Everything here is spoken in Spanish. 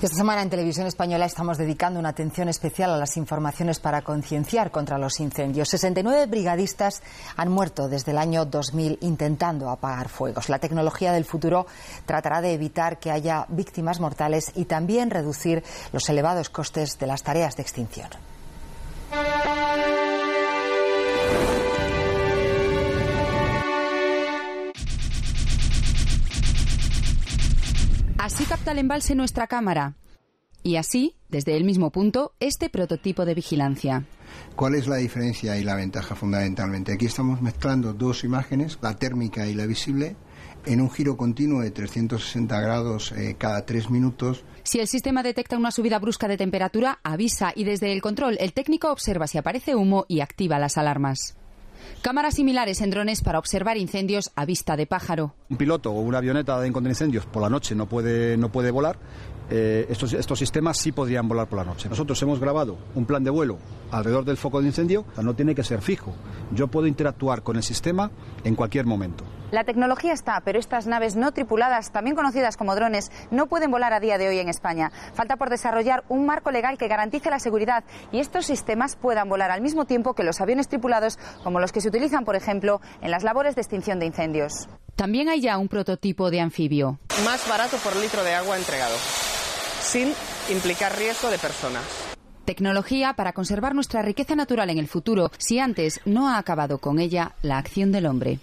Esta semana en Televisión Española estamos dedicando una atención especial a las informaciones para concienciar contra los incendios. 69 brigadistas han muerto desde el año 2000 intentando apagar fuegos. La tecnología del futuro tratará de evitar que haya víctimas mortales y también reducir los elevados costes de las tareas de extinción. Así capta el embalse nuestra cámara. Y así, desde el mismo punto, este prototipo de vigilancia. ¿Cuál es la diferencia y la ventaja fundamentalmente? Aquí estamos mezclando dos imágenes, la térmica y la visible, en un giro continuo de 360 grados eh, cada tres minutos. Si el sistema detecta una subida brusca de temperatura, avisa y desde el control el técnico observa si aparece humo y activa las alarmas. Cámaras similares en drones para observar incendios a vista de pájaro. Un piloto o una avioneta de incendios por la noche no puede, volar. Eh, estos, estos sistemas sí podrían volar por la noche. Nosotros hemos grabado un plan de vuelo alrededor del foco de incendio, no tiene que ser fijo. Yo puedo interactuar con el sistema en cualquier momento. La tecnología está, pero estas naves no tripuladas, también conocidas como drones, no pueden volar a día de hoy en España. Falta por desarrollar un marco legal que garantice la seguridad y estos sistemas puedan volar al mismo tiempo que los aviones tripulados, como los que se utilizan, por ejemplo, en las labores de extinción de incendios. También hay ya un prototipo de anfibio. Más barato por litro de agua entregado, sin implicar riesgo de personas. Tecnología para conservar nuestra riqueza natural en el futuro si antes no ha acabado con ella la acción del hombre.